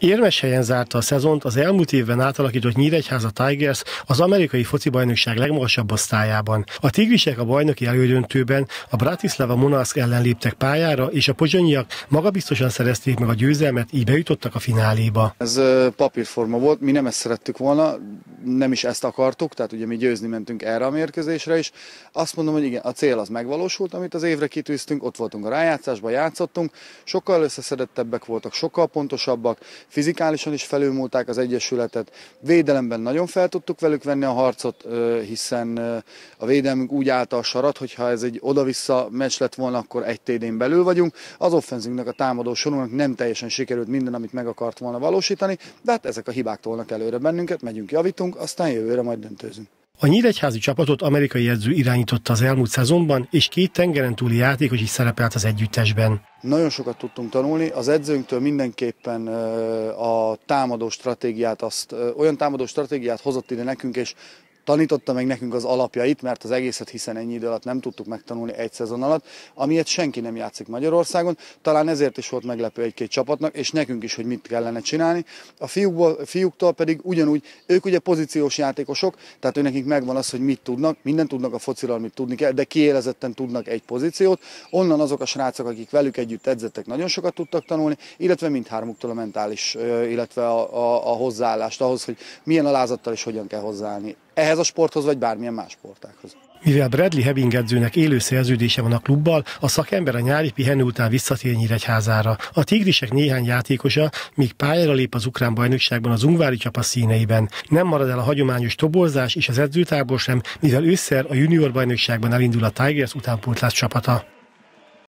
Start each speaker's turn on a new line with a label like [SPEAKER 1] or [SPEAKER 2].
[SPEAKER 1] Érmes helyen zárta a szezont az elmúlt évben átalakított Nyíregyháza Tigers az amerikai foci bajnokság legmagasabb osztályában. A tigrisek a bajnoki elődöntőben a Bratislava Monarsk ellen léptek pályára, és a pozsonyiak magabiztosan szerezték meg a győzelmet, így bejutottak a fináléba.
[SPEAKER 2] Ez papírforma volt, mi nem ezt szerettük volna, nem is ezt akartuk, tehát ugye mi győzni mentünk erre a mérkőzésre is. Azt mondom, hogy igen, a cél az megvalósult, amit az évre kitűztünk, ott voltunk a rájátszásban, játszottunk, sokkal összeszedettebbek voltak, sokkal pontosabbak, fizikálisan is felülmúlták az Egyesületet, védelemben nagyon fel tudtuk velük venni a harcot, hiszen a védelmünk úgy állta a sarat, hogyha ez egy oda-vissza meccs lett volna, akkor egy TD-n belül vagyunk. Az offenzünknek, a támadó sorunknak nem teljesen sikerült minden, amit meg akart volna valósítani, de hát ezek a hibák tolnak előre bennünket, megyünk, javítunk, játszunk, aztán jövőre majd döntőzünk.
[SPEAKER 1] A nyíregyházi csapatot amerikai edző irányította az elmúlt szezonban, és két tengeren túli játékos is szerepelt az együttesben.
[SPEAKER 2] Nagyon sokat tudtunk tanulni, az edzőnktől mindenképpen a támadó stratégiát, azt, olyan támadó stratégiát hozott ide nekünk, és tanította meg nekünk az alapjait, mert az egészet hiszen ennyi idő alatt nem tudtuk megtanulni egy szezon alatt, amiért senki nem játszik Magyarországon, talán ezért is volt meglepő egy-két csapatnak, és nekünk is, hogy mit kellene csinálni. A fiúkból, fiúktól pedig ugyanúgy, ők ugye pozíciós játékosok, tehát ő nekik megvan az, hogy mit tudnak, minden tudnak a fociról, amit tudni kell, de kiélezetten tudnak egy pozíciót. Onnan azok a srácok, akik velük együtt edzettek, nagyon sokat tudtak tanulni, illetve mindhármuktól a mentális, illetve a, a, a hozzáállást ahhoz, hogy milyen alázattal és hogyan kell hozzáállni ehhez a sporthoz, vagy bármilyen más sportákhoz.
[SPEAKER 1] Mivel Bradley Hebing edzőnek élő szerződése van a klubbal, a szakember a nyári pihenő után visszatér Nyíregyházára. A tigrisek néhány játékosa még pályára lép az ukrán bajnokságban az Ungvári csapat színeiben. Nem marad el a hagyományos toborzás és az edzőtábor sem, mivel ősszer a junior bajnokságban elindul a Tigers utánpótlás csapata.